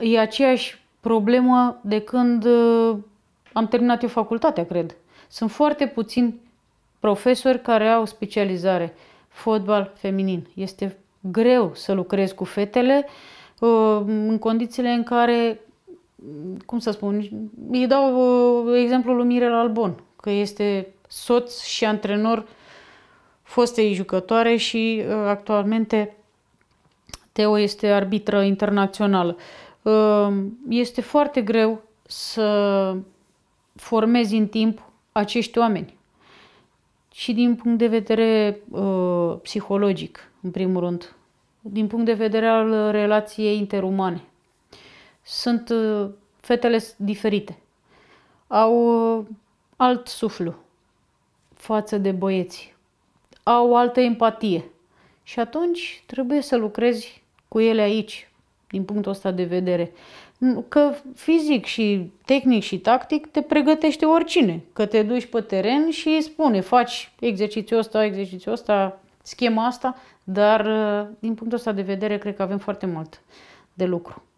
e aceeași problemă de când uh, am terminat eu facultatea, cred. Sunt foarte puțini profesori care au specializare. Fotbal feminin. Este greu să lucrezi cu fetele uh, în condițiile în care, mm, cum să spun, îi dau uh, exemplul lui Mirel Albon, că este soț și antrenor fostei jucătoare și actualmente Teo este arbitră internațională. Uh, Ehm, este foarte greu să formezi în timp acești oameni. Și din punct de vedere uh, psihologic, în primul rând, din punct de vedere al relației interumane. Sunt uh, fetele diferite. Au uh, alt suflu față de băieți. Au altă empatie. Și atunci trebuie să lucrezi cu ele aici, din punctul ăsta de vedere. Că fizic și tehnic și tactic te pregătește oricine. Că te duci pe teren și îi spune, faci exercițiul ăsta, exercițiul ăsta, schema asta, dar uh, din punctul ăsta de vedere cred că avem foarte mult de lucru.